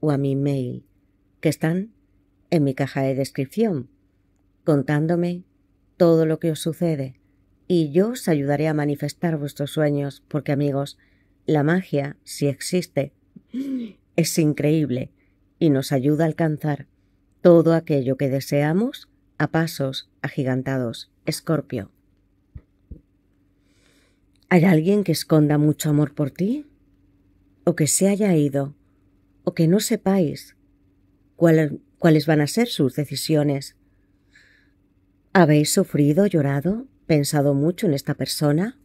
o a mi mail, que están en mi caja de descripción, contándome todo lo que os sucede y yo os ayudaré a manifestar vuestros sueños, porque amigos, la magia, si existe, es increíble y nos ayuda a alcanzar todo aquello que deseamos a pasos agigantados. Escorpio. ¿Hay alguien que esconda mucho amor por ti? ¿O que se haya ido o que no sepáis cuáles van a ser sus decisiones. ¿Habéis sufrido, llorado, pensado mucho en esta persona?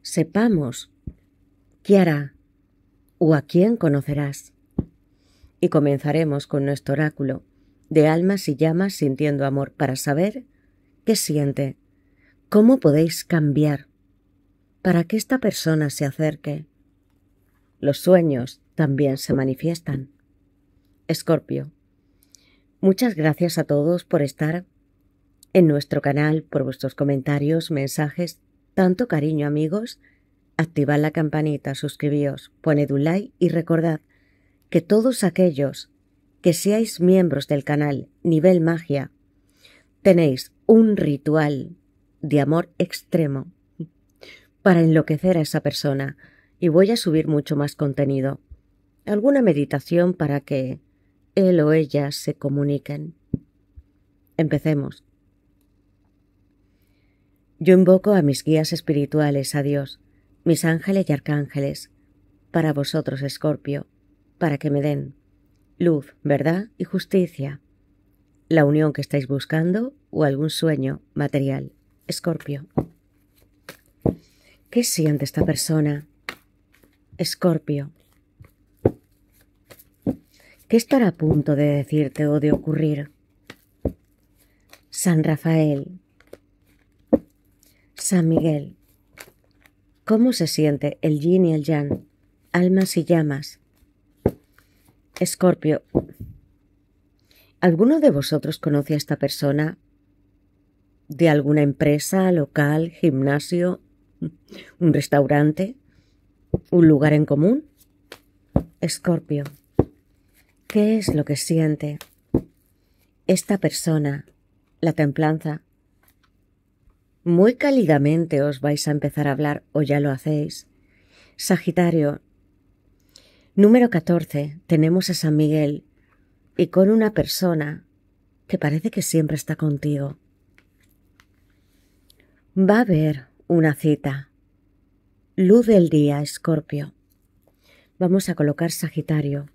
Sepamos qué hará o a quién conocerás. Y comenzaremos con nuestro oráculo de almas y llamas sintiendo amor para saber qué siente, cómo podéis cambiar para que esta persona se acerque los sueños también se manifiestan. Escorpio. Muchas gracias a todos por estar en nuestro canal, por vuestros comentarios, mensajes. Tanto cariño amigos. Activad la campanita, suscribíos, poned un like y recordad que todos aquellos que seáis miembros del canal Nivel Magia tenéis un ritual de amor extremo para enloquecer a esa persona y voy a subir mucho más contenido. Alguna meditación para que él o ella se comuniquen. Empecemos. Yo invoco a mis guías espirituales, a Dios, mis ángeles y arcángeles, para vosotros, Escorpio, para que me den luz, verdad y justicia, la unión que estáis buscando o algún sueño material. Escorpio. ¿Qué siente esta persona? Escorpio. ¿Qué estará a punto de decirte o de ocurrir? San Rafael. San Miguel. ¿Cómo se siente el yin y el yang? Almas y llamas. Escorpio. ¿Alguno de vosotros conoce a esta persona? ¿De alguna empresa, local, gimnasio, un restaurante? un lugar en común? Escorpio, ¿qué es lo que siente esta persona, la templanza? Muy cálidamente os vais a empezar a hablar o ya lo hacéis. Sagitario, número 14, tenemos a San Miguel y con una persona que parece que siempre está contigo. Va a haber una cita Luz del día, Escorpio. Vamos a colocar Sagitario.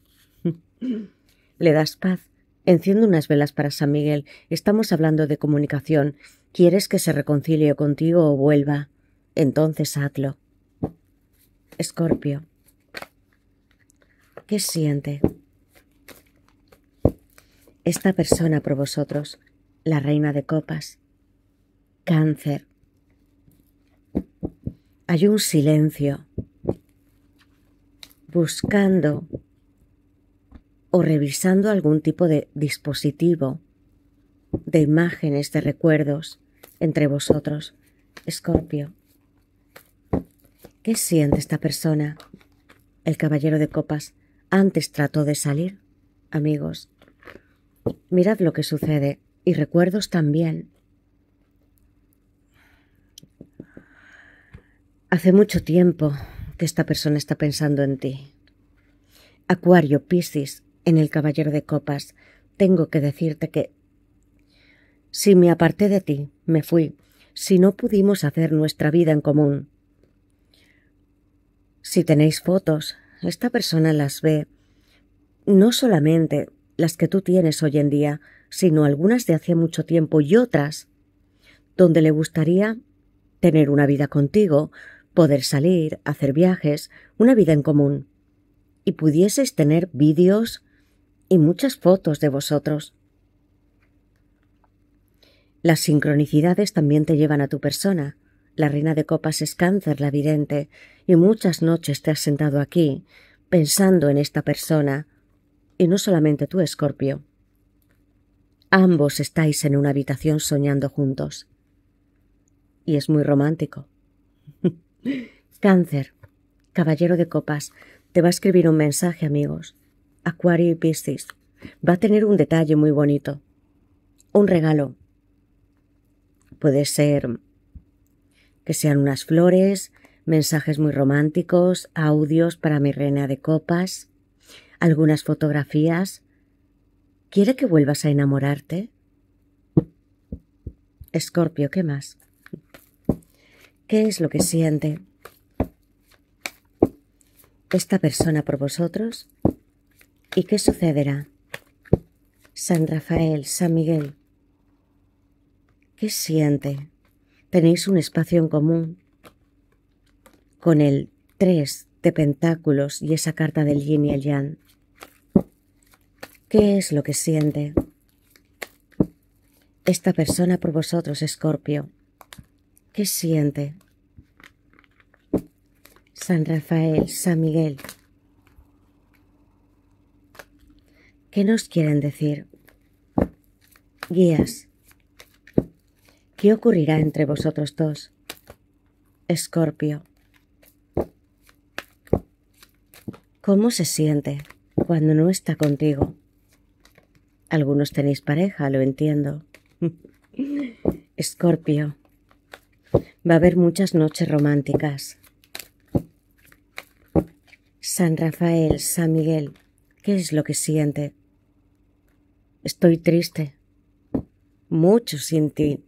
Le das paz. Enciendo unas velas para San Miguel. Estamos hablando de comunicación. ¿Quieres que se reconcilie contigo o vuelva? Entonces hazlo. Escorpio. ¿Qué siente? Esta persona por vosotros, la reina de copas. Cáncer hay un silencio buscando o revisando algún tipo de dispositivo, de imágenes, de recuerdos entre vosotros. Escorpio, ¿qué siente esta persona? El caballero de copas antes trató de salir. Amigos, mirad lo que sucede y recuerdos también. Hace mucho tiempo que esta persona está pensando en ti. Acuario, Piscis, en el Caballero de Copas, tengo que decirte que... Si me aparté de ti, me fui, si no pudimos hacer nuestra vida en común. Si tenéis fotos, esta persona las ve, no solamente las que tú tienes hoy en día, sino algunas de hace mucho tiempo y otras donde le gustaría tener una vida contigo poder salir, hacer viajes, una vida en común. Y pudieseis tener vídeos y muchas fotos de vosotros. Las sincronicidades también te llevan a tu persona. La reina de copas es cáncer la vidente, y muchas noches te has sentado aquí, pensando en esta persona, y no solamente tú, Escorpio. Ambos estáis en una habitación soñando juntos. Y es muy romántico. Cáncer, caballero de copas, te va a escribir un mensaje, amigos. Acuario y Piscis. Va a tener un detalle muy bonito. Un regalo. Puede ser que sean unas flores, mensajes muy románticos, audios para mi reina de copas, algunas fotografías. ¿Quiere que vuelvas a enamorarte? Escorpio, ¿qué más? ¿Qué es lo que siente esta persona por vosotros? ¿Y qué sucederá? San Rafael, San Miguel, ¿qué siente? Tenéis un espacio en común con el 3 de Pentáculos y esa carta del yin y el yang. ¿Qué es lo que siente esta persona por vosotros, Escorpio? ¿Qué siente? San Rafael, San Miguel. ¿Qué nos quieren decir? Guías. ¿Qué ocurrirá entre vosotros dos? Escorpio. ¿Cómo se siente cuando no está contigo? Algunos tenéis pareja, lo entiendo. Escorpio. Va a haber muchas noches románticas. San Rafael, San Miguel, ¿qué es lo que siente? Estoy triste. Mucho sin ti.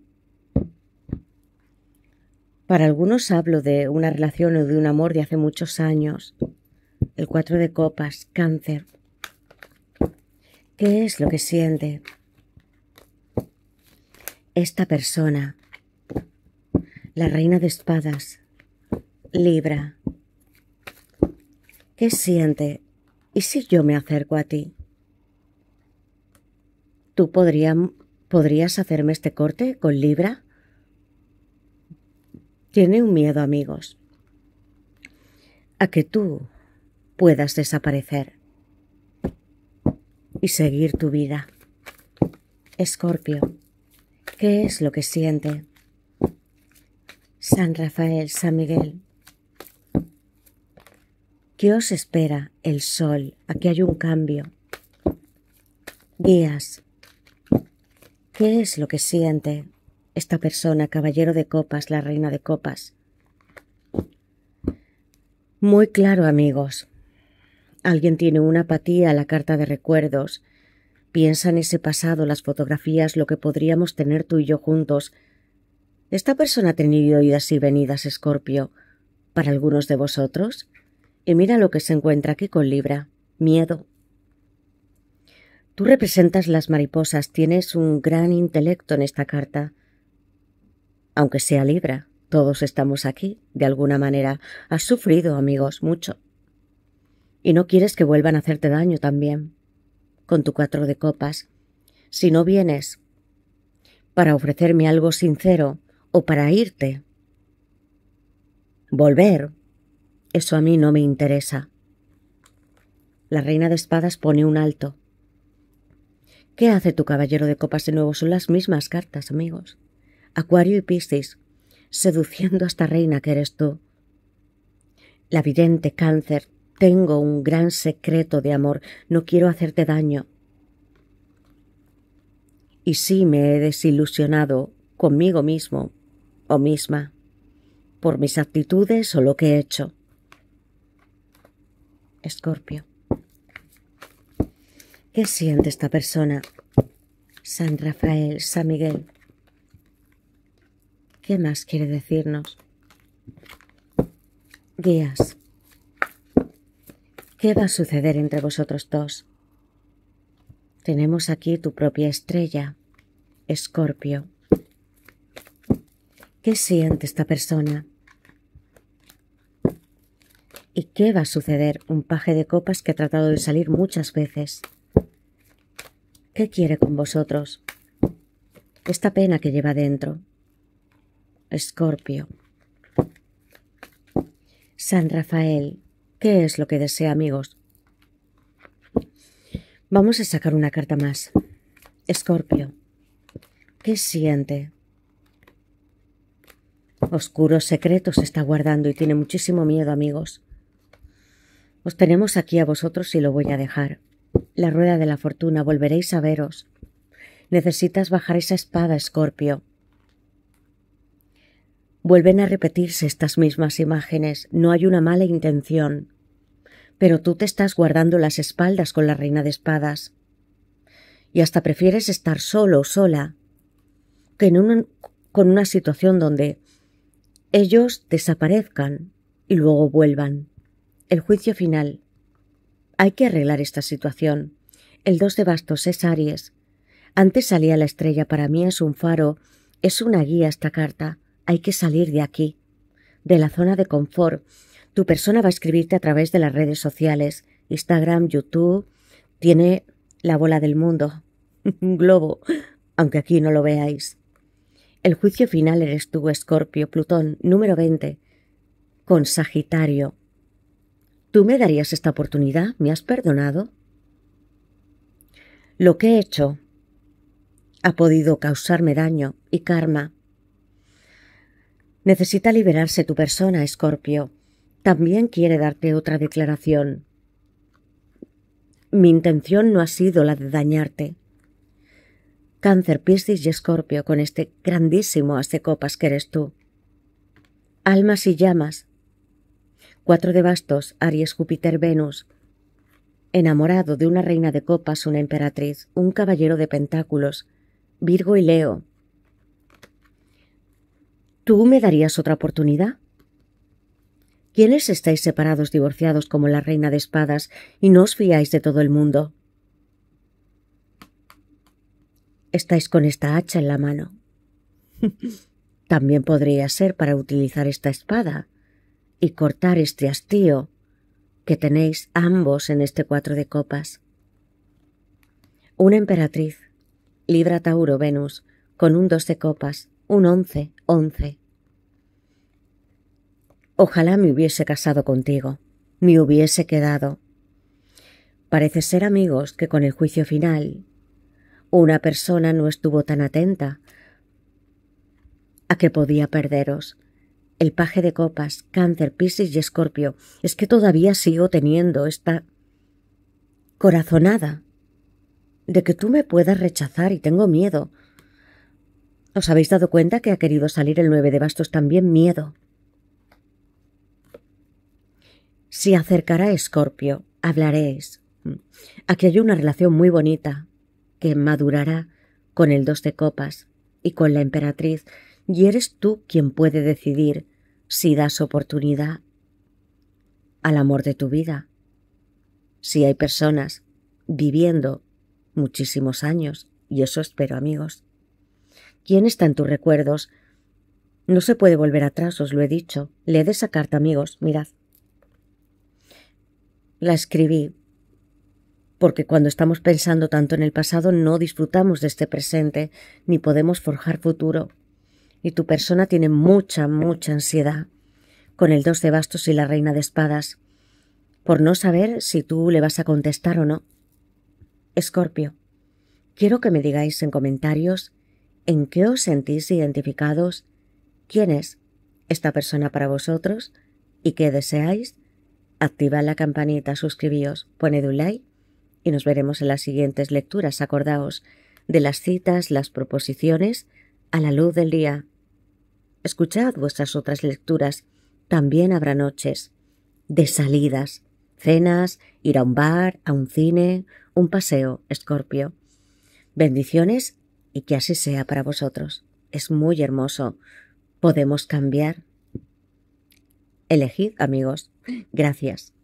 Para algunos hablo de una relación o de un amor de hace muchos años. El cuatro de copas, cáncer. ¿Qué es lo que siente? Esta persona la reina de espadas. Libra. ¿Qué siente? ¿Y si yo me acerco a ti? ¿Tú podrías hacerme este corte con Libra? Tiene un miedo, amigos, a que tú puedas desaparecer y seguir tu vida. Escorpio, ¿qué es lo que siente? San Rafael, San Miguel. ¿Qué os espera? El sol. Aquí hay un cambio. Guías. ¿Qué es lo que siente esta persona, caballero de copas, la reina de copas? Muy claro, amigos. Alguien tiene una apatía a la carta de recuerdos. Piensa en ese pasado, las fotografías, lo que podríamos tener tú y yo juntos, esta persona ha tenido oídas y venidas, Escorpio, para algunos de vosotros, y mira lo que se encuentra aquí con Libra, miedo. Tú representas las mariposas, tienes un gran intelecto en esta carta. Aunque sea Libra, todos estamos aquí, de alguna manera. Has sufrido, amigos, mucho. Y no quieres que vuelvan a hacerte daño también, con tu cuatro de copas. Si no vienes para ofrecerme algo sincero, o para irte. Volver. Eso a mí no me interesa. La reina de espadas pone un alto. ¿Qué hace tu caballero de copas de nuevo? Son las mismas cartas, amigos. Acuario y Piscis, seduciendo a esta reina que eres tú. La vidente cáncer, tengo un gran secreto de amor, no quiero hacerte daño. Y sí me he desilusionado conmigo mismo o misma, por mis actitudes o lo que he hecho. Escorpio. ¿Qué siente esta persona? San Rafael, San Miguel. ¿Qué más quiere decirnos? Guías. ¿Qué va a suceder entre vosotros dos? Tenemos aquí tu propia estrella, Escorpio. ¿Qué siente esta persona? ¿Y qué va a suceder? Un paje de copas que ha tratado de salir muchas veces. ¿Qué quiere con vosotros? Esta pena que lleva dentro. Escorpio. San Rafael. ¿Qué es lo que desea, amigos? Vamos a sacar una carta más. Escorpio. ¿Qué siente? oscuros secretos está guardando y tiene muchísimo miedo, amigos. Os tenemos aquí a vosotros y lo voy a dejar. La rueda de la fortuna, volveréis a veros. Necesitas bajar esa espada, Escorpio. Vuelven a repetirse estas mismas imágenes. No hay una mala intención. Pero tú te estás guardando las espaldas con la reina de espadas. Y hasta prefieres estar solo o sola que en con una situación donde ellos desaparezcan y luego vuelvan. El juicio final. Hay que arreglar esta situación. El dos de bastos es Aries. Antes salía la estrella, para mí es un faro, es una guía esta carta. Hay que salir de aquí, de la zona de confort. Tu persona va a escribirte a través de las redes sociales, Instagram, YouTube. Tiene la bola del mundo, un globo, aunque aquí no lo veáis. El juicio final eres tú, Escorpio, Plutón, número 20, con Sagitario. ¿Tú me darías esta oportunidad? ¿Me has perdonado? Lo que he hecho ha podido causarme daño y karma. Necesita liberarse tu persona, Escorpio. También quiere darte otra declaración. Mi intención no ha sido la de dañarte. Cáncer, Piscis y Escorpio con este grandísimo hace copas que eres tú. Almas y llamas. Cuatro de bastos, Aries, Júpiter, Venus. Enamorado de una reina de copas, una emperatriz, un caballero de pentáculos, Virgo y Leo. ¿Tú me darías otra oportunidad? ¿Quiénes estáis separados, divorciados como la reina de espadas y no os fiáis de todo el mundo? estáis con esta hacha en la mano. También podría ser para utilizar esta espada y cortar este hastío que tenéis ambos en este cuatro de copas. Una emperatriz, Libra Tauro Venus, con un dos de copas, un once, once. Ojalá me hubiese casado contigo, me hubiese quedado. Parece ser amigos que con el juicio final una persona no estuvo tan atenta a que podía perderos. El paje de copas, cáncer, piscis y escorpio. Es que todavía sigo teniendo esta corazonada de que tú me puedas rechazar y tengo miedo. ¿Os habéis dado cuenta que ha querido salir el nueve de bastos también miedo? Si acercará Escorpio, hablaréis. Aquí hay una relación muy bonita, que madurará con el dos de copas y con la emperatriz, y eres tú quien puede decidir si das oportunidad al amor de tu vida. Si hay personas viviendo muchísimos años, y eso espero amigos. ¿Quién está en tus recuerdos? No se puede volver atrás, os lo he dicho. Leed esa carta, amigos, mirad. La escribí porque cuando estamos pensando tanto en el pasado no disfrutamos de este presente ni podemos forjar futuro. Y tu persona tiene mucha, mucha ansiedad con el dos de bastos y la reina de espadas, por no saber si tú le vas a contestar o no. Escorpio, quiero que me digáis en comentarios en qué os sentís identificados, quién es esta persona para vosotros y qué deseáis. Activa la campanita, suscribíos, poned un like y nos veremos en las siguientes lecturas, acordaos, de las citas, las proposiciones, a la luz del día. Escuchad vuestras otras lecturas, también habrá noches, de salidas, cenas, ir a un bar, a un cine, un paseo, Escorpio. Bendiciones y que así sea para vosotros. Es muy hermoso. Podemos cambiar. Elegid, amigos. Gracias.